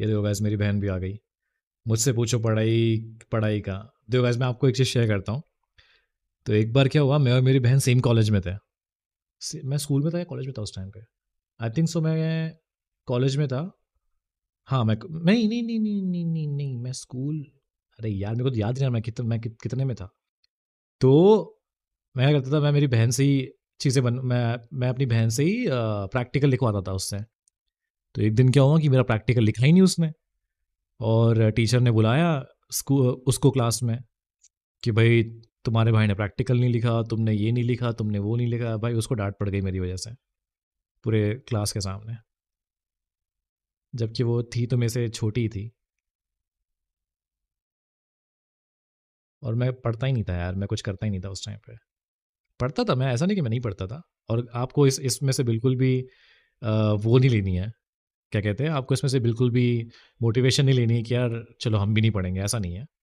ये देखो गैस मेरी बहन भी आ गई मुझसे पूछो पढ़ाई पढ़ाई का देखो गैस मैं आपको एक चीज़ शेयर करता हूँ तो एक बार क्या हुआ मैं और मेरी बहन सेम कॉलेज में थे मैं स्कूल में था या कॉलेज में था उस टाइम पे आई थिंक सो मैं कॉलेज में था हाँ मैं नहीं नहीं नहीं नहीं नहीं नहीं नहीं मैं स्कूल अरे यार मेरे को तो याद नहीं मैं कितने मैं कितने में था तो मैं क्या करता था मैं मेरी बहन से ही चीज़ें बन मैं मैं अपनी बहन से ही प्रैक्टिकल लिखवाता था उससे तो एक दिन क्या हुआ कि मेरा प्रैक्टिकल लिखा ही नहीं उसने और टीचर ने बुलाया उसको क्लास में कि भाई तुम्हारे भाई ने प्रैक्टिकल नहीं लिखा तुमने ये नहीं लिखा तुमने वो नहीं लिखा भाई उसको डांट पड़ गई मेरी वजह से पूरे क्लास के सामने जबकि वो थी तो मेरे से छोटी थी और मैं पढ़ता ही नहीं था यार मैं कुछ करता ही नहीं था उस टाइम पे पढ़ता था मैं ऐसा नहीं कि मैं नहीं पढ़ता था और आपको इस इसमें से बिल्कुल भी आ, वो नहीं लेनी है क्या कहते हैं आपको इसमें से बिल्कुल भी मोटिवेशन नहीं लेनी है कि यार चलो हम भी नहीं पढ़ेंगे ऐसा नहीं है